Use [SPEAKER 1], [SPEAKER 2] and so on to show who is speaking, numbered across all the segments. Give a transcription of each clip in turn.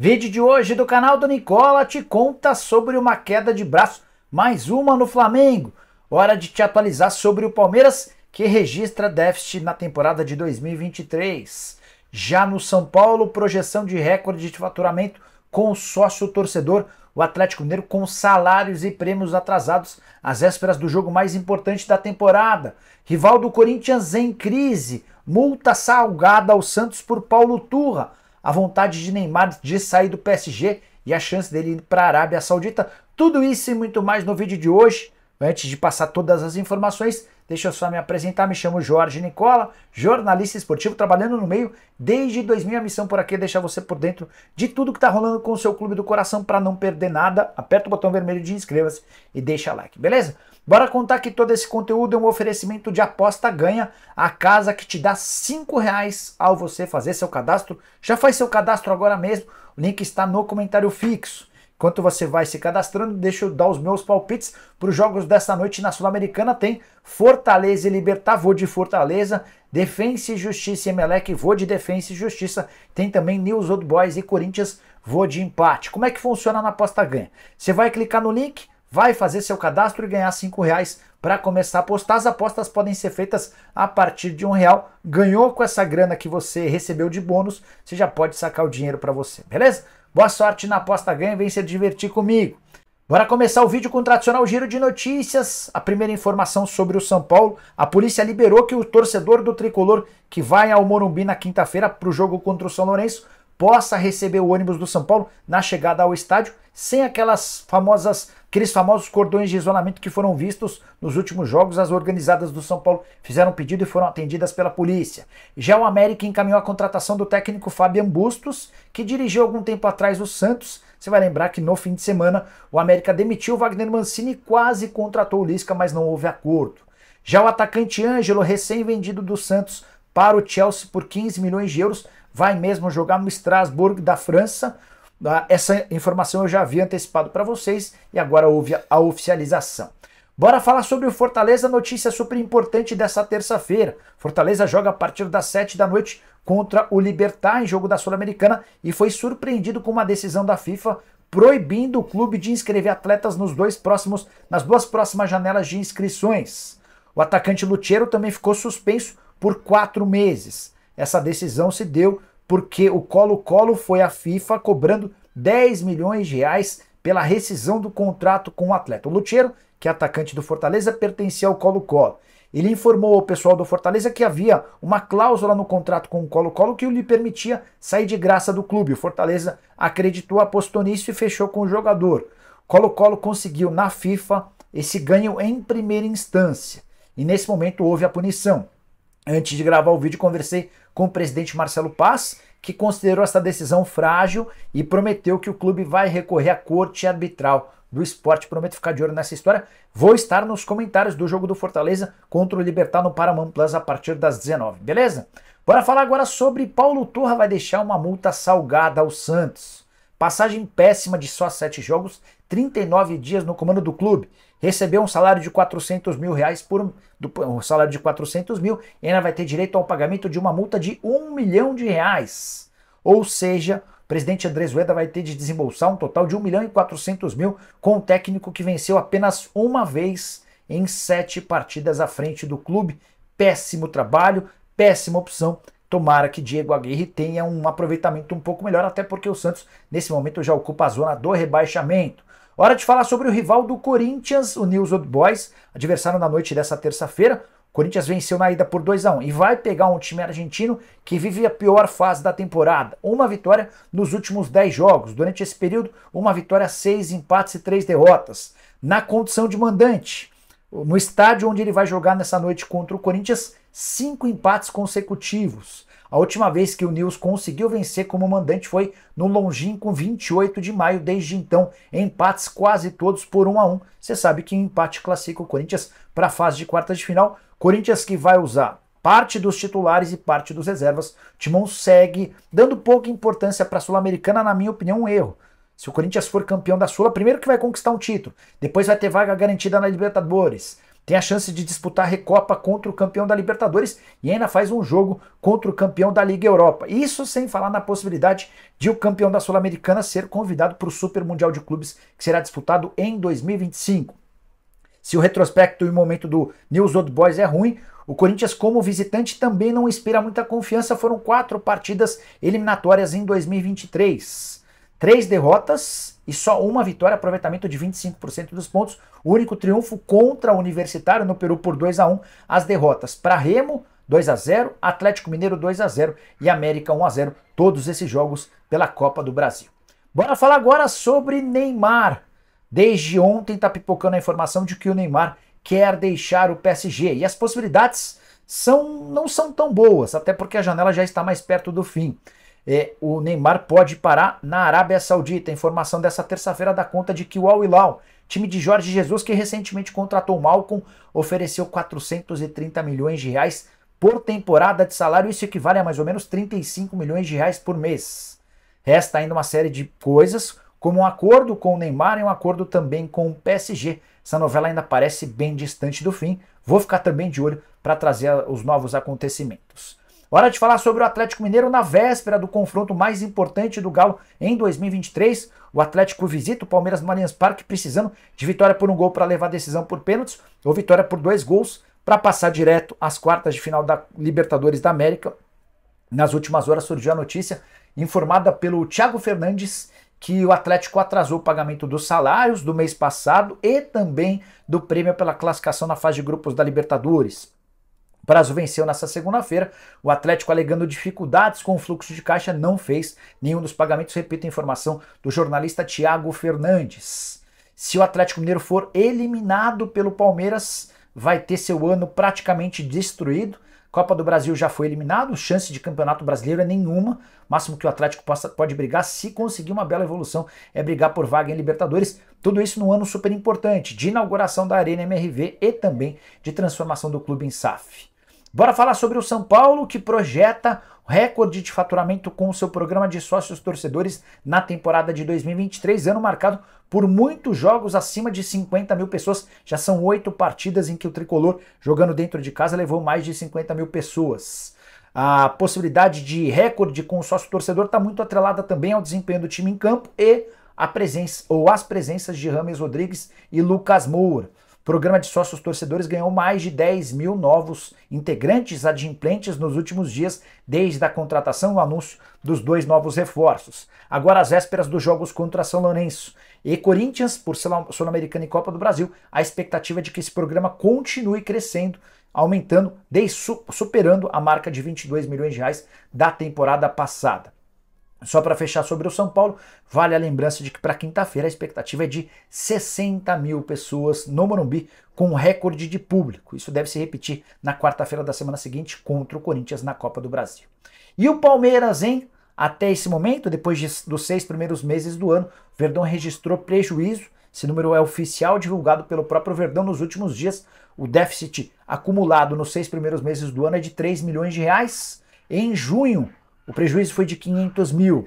[SPEAKER 1] Vídeo de hoje do canal do Nicola te conta sobre uma queda de braço, mais uma no Flamengo. Hora de te atualizar sobre o Palmeiras, que registra déficit na temporada de 2023. Já no São Paulo, projeção de recorde de faturamento com o sócio torcedor, o Atlético Mineiro com salários e prêmios atrasados às vésperas do jogo mais importante da temporada. Rival do Corinthians em crise, multa salgada ao Santos por Paulo Turra a vontade de Neymar de sair do PSG e a chance dele ir para a Arábia Saudita. Tudo isso e muito mais no vídeo de hoje. Antes de passar todas as informações, deixa eu só me apresentar. Me chamo Jorge Nicola, jornalista esportivo, trabalhando no meio desde 2000. A missão por aqui é deixar você por dentro de tudo que está rolando com o seu clube do coração para não perder nada. Aperta o botão vermelho de inscreva-se e deixa like, beleza? Bora contar que todo esse conteúdo é um oferecimento de aposta ganha, a casa que te dá cinco reais ao você fazer seu cadastro. Já faz seu cadastro agora mesmo, o link está no comentário fixo. Enquanto você vai se cadastrando, deixa eu dar os meus palpites para os jogos dessa noite na Sul-Americana. Tem Fortaleza e Libertar, vou de Fortaleza. Defensa e Justiça e Emelec, vou de Defensa e Justiça. Tem também News Old Boys e Corinthians, vou de empate. Como é que funciona na aposta ganha? Você vai clicar no link, vai fazer seu cadastro e ganhar R$ reais para começar a apostar. As apostas podem ser feitas a partir de um real. Ganhou com essa grana que você recebeu de bônus, você já pode sacar o dinheiro para você, beleza? Boa sorte na aposta ganha, vem se divertir comigo. Bora começar o vídeo com o tradicional giro de notícias. A primeira informação sobre o São Paulo. A polícia liberou que o torcedor do tricolor que vai ao Morumbi na quinta-feira para o jogo contra o São Lourenço possa receber o ônibus do São Paulo na chegada ao estádio, sem aquelas famosas, aqueles famosos cordões de isolamento que foram vistos nos últimos jogos. As organizadas do São Paulo fizeram pedido e foram atendidas pela polícia. Já o América encaminhou a contratação do técnico Fabian Bustos, que dirigiu algum tempo atrás o Santos. Você vai lembrar que no fim de semana o América demitiu o Wagner Mancini e quase contratou o Lisca, mas não houve acordo. Já o atacante Ângelo, recém-vendido do Santos para o Chelsea por 15 milhões de euros, vai mesmo jogar no Strasbourg da França. Ah, essa informação eu já havia antecipado para vocês e agora houve a oficialização. Bora falar sobre o Fortaleza, notícia super importante dessa terça-feira. Fortaleza joga a partir das 7 da noite contra o Libertar em jogo da Sul-Americana e foi surpreendido com uma decisão da FIFA proibindo o clube de inscrever atletas nos dois próximos nas duas próximas janelas de inscrições. O atacante Lutiero também ficou suspenso por quatro meses. Essa decisão se deu porque o Colo-Colo foi à FIFA cobrando 10 milhões de reais pela rescisão do contrato com o atleta. O Lucheiro, que é atacante do Fortaleza, pertencia ao Colo-Colo. Ele informou ao pessoal do Fortaleza que havia uma cláusula no contrato com o Colo-Colo que lhe permitia sair de graça do clube. O Fortaleza acreditou, apostou nisso e fechou com o jogador. Colo-Colo conseguiu na FIFA esse ganho em primeira instância. E nesse momento houve a punição. Antes de gravar o vídeo, conversei com o presidente Marcelo Paz, que considerou essa decisão frágil e prometeu que o clube vai recorrer à corte arbitral do esporte. Prometo ficar de olho nessa história. Vou estar nos comentários do jogo do Fortaleza contra o Libertar no Paramount Plus a partir das 19, beleza? Bora falar agora sobre Paulo Turra vai deixar uma multa salgada ao Santos. Passagem péssima de só 7 jogos, 39 dias no comando do clube recebeu um salário de 400 mil reais por do, um salário de 400 mil e ainda vai ter direito ao pagamento de uma multa de um milhão de reais. Ou seja, o presidente Andrés Rueda vai ter de desembolsar um total de 1 milhão e 400 mil com o um técnico que venceu apenas uma vez em sete partidas à frente do clube. Péssimo trabalho, péssima opção. Tomara que Diego Aguirre tenha um aproveitamento um pouco melhor, até porque o Santos, nesse momento, já ocupa a zona do rebaixamento. Hora de falar sobre o rival do Corinthians, o News Old Boys, adversário na noite dessa terça-feira. O Corinthians venceu na ida por 2 a 1 e vai pegar um time argentino que vive a pior fase da temporada. Uma vitória nos últimos 10 jogos. Durante esse período, uma vitória, seis empates e três derrotas. Na condição de mandante, no estádio onde ele vai jogar nessa noite contra o Corinthians, cinco empates consecutivos. A última vez que o Nils conseguiu vencer como mandante foi no longínquo 28 de maio, desde então, empates quase todos por 1 um a 1. Um. Você sabe que empate classifica o Corinthians para a fase de quartas de final. Corinthians que vai usar parte dos titulares e parte dos reservas. Timon segue dando pouca importância para a Sul-Americana, na minha opinião, um erro. Se o Corinthians for campeão da Sula, é primeiro que vai conquistar um título, depois vai ter vaga garantida na Libertadores, tem a chance de disputar a Recopa contra o campeão da Libertadores e ainda faz um jogo contra o campeão da Liga Europa. Isso sem falar na possibilidade de o campeão da Sul-Americana ser convidado para o Super Mundial de Clubes que será disputado em 2025. Se o retrospecto e o momento do News Old Boys é ruim, o Corinthians, como visitante, também não inspira muita confiança. Foram quatro partidas eliminatórias em 2023. Três derrotas e só uma vitória, aproveitamento de 25% dos pontos. O único triunfo contra o Universitário no Peru por 2 a 1 As derrotas para Remo, 2 a 0 Atlético Mineiro 2 a 0 e América 1 a 0 Todos esses jogos pela Copa do Brasil. Bora falar agora sobre Neymar. Desde ontem está pipocando a informação de que o Neymar quer deixar o PSG e as possibilidades são, não são tão boas, até porque a janela já está mais perto do fim é, o Neymar pode parar na Arábia Saudita. Informação dessa terça-feira da conta de que o Al Hilal, time de Jorge Jesus, que recentemente contratou o Malcom, ofereceu 430 milhões de reais por temporada de salário, isso equivale a mais ou menos 35 milhões de reais por mês. Resta ainda uma série de coisas, como um acordo com o Neymar e um acordo também com o PSG. Essa novela ainda parece bem distante do fim. Vou ficar também de olho para trazer os novos acontecimentos. Hora de falar sobre o Atlético Mineiro na véspera do confronto mais importante do Galo em 2023. O Atlético visita o Palmeiras no Marians Parque precisando de vitória por um gol para levar a decisão por pênaltis ou vitória por dois gols para passar direto às quartas de final da Libertadores da América. Nas últimas horas surgiu a notícia informada pelo Thiago Fernandes que o Atlético atrasou o pagamento dos salários do mês passado e também do prêmio pela classificação na fase de grupos da Libertadores. Brasil venceu nesta segunda-feira. O Atlético, alegando dificuldades com o fluxo de caixa, não fez nenhum dos pagamentos. Repito a informação do jornalista Tiago Fernandes. Se o Atlético Mineiro for eliminado pelo Palmeiras, vai ter seu ano praticamente destruído. Copa do Brasil já foi eliminado, chance de campeonato brasileiro é nenhuma. Máximo que o Atlético possa, pode brigar, se conseguir uma bela evolução, é brigar por vaga em Libertadores. Tudo isso num ano super importante de inauguração da Arena MRV e também de transformação do clube em SAF. Bora falar sobre o São Paulo que projeta recorde de faturamento com o seu programa de sócios torcedores na temporada de 2023, ano marcado por muitos jogos acima de 50 mil pessoas. Já são oito partidas em que o tricolor, jogando dentro de casa, levou mais de 50 mil pessoas. A possibilidade de recorde com o sócio torcedor está muito atrelada também ao desempenho do time em campo e a presença ou as presenças de Rames Rodrigues e Lucas Moura programa de sócios torcedores ganhou mais de 10 mil novos integrantes adimplentes nos últimos dias, desde a contratação e o anúncio dos dois novos reforços. Agora, às vésperas dos jogos contra São Lourenço e Corinthians, por Sul-Americana e Copa do Brasil, a expectativa é de que esse programa continue crescendo, aumentando, superando a marca de 22 milhões de reais da temporada passada. Só para fechar sobre o São Paulo, vale a lembrança de que para quinta-feira a expectativa é de 60 mil pessoas no Morumbi, com um recorde de público. Isso deve se repetir na quarta-feira da semana seguinte contra o Corinthians na Copa do Brasil. E o Palmeiras, hein? Até esse momento, depois de, dos seis primeiros meses do ano, Verdão registrou prejuízo. Esse número é oficial, divulgado pelo próprio Verdão nos últimos dias. O déficit acumulado nos seis primeiros meses do ano é de 3 milhões de reais. Em junho, o prejuízo foi de 500 mil.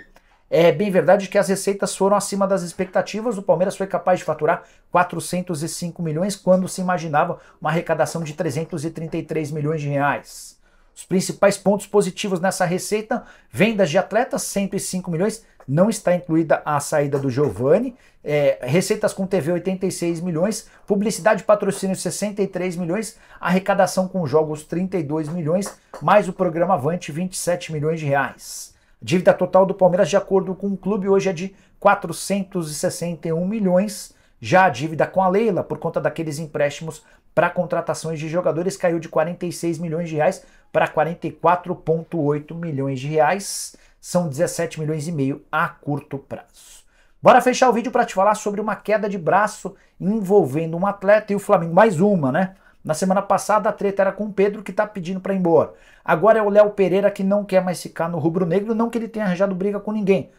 [SPEAKER 1] É bem verdade que as receitas foram acima das expectativas. O Palmeiras foi capaz de faturar 405 milhões quando se imaginava uma arrecadação de 333 milhões de reais. Os principais pontos positivos nessa receita: vendas de atletas, 105 milhões, não está incluída a saída do Giovanni, é, receitas com TV 86 milhões, publicidade e patrocínio 63 milhões, arrecadação com jogos 32 milhões, mais o programa Avante 27 milhões de reais. Dívida total do Palmeiras, de acordo com o clube, hoje é de 461 milhões. Já a dívida com a Leila, por conta daqueles empréstimos para contratações de jogadores, caiu de 46 milhões de reais para 44,8 milhões de reais são 17 milhões e meio a curto prazo. Bora fechar o vídeo para te falar sobre uma queda de braço envolvendo um atleta e o Flamengo. Mais uma, né? Na semana passada a treta era com o Pedro que está pedindo para ir embora. Agora é o Léo Pereira que não quer mais ficar no rubro-negro, não que ele tenha arranjado briga com ninguém.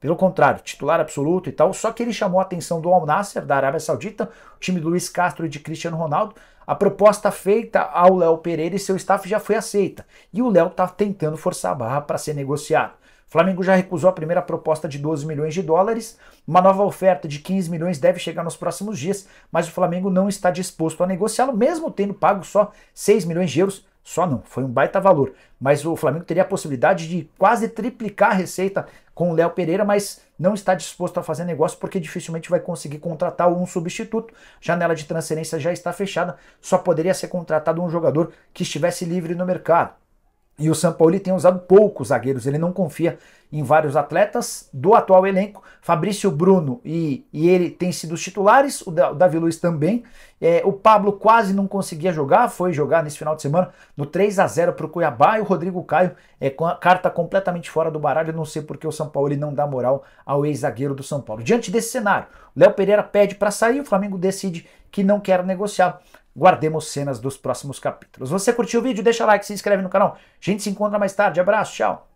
[SPEAKER 1] Pelo contrário, titular absoluto e tal, só que ele chamou a atenção do Al Nasser, da Arábia Saudita, time do Luiz Castro e de Cristiano Ronaldo. A proposta feita ao Léo Pereira e seu staff já foi aceita. E o Léo está tentando forçar a barra para ser negociado. Flamengo já recusou a primeira proposta de 12 milhões de dólares. Uma nova oferta de 15 milhões deve chegar nos próximos dias, mas o Flamengo não está disposto a negociá-lo, mesmo tendo pago só 6 milhões de euros. Só não, foi um baita valor. Mas o Flamengo teria a possibilidade de quase triplicar a receita com o Léo Pereira, mas não está disposto a fazer negócio porque dificilmente vai conseguir contratar um substituto. Janela de transferência já está fechada, só poderia ser contratado um jogador que estivesse livre no mercado. E o São Paulo tem usado poucos zagueiros, ele não confia em vários atletas do atual elenco. Fabrício Bruno e, e ele tem sido os titulares, o Davi Luiz também. É, o Pablo quase não conseguia jogar, foi jogar nesse final de semana no 3 a 0 para o Cuiabá e o Rodrigo Caio é, com a carta completamente fora do baralho. Não sei porque o São Paulo não dá moral ao ex-zagueiro do São Paulo. Diante desse cenário, o Léo Pereira pede para sair, o Flamengo decide que não quer negociar guardemos cenas dos próximos capítulos. Você curtiu o vídeo? Deixa like, se inscreve no canal. A gente se encontra mais tarde. Abraço, tchau.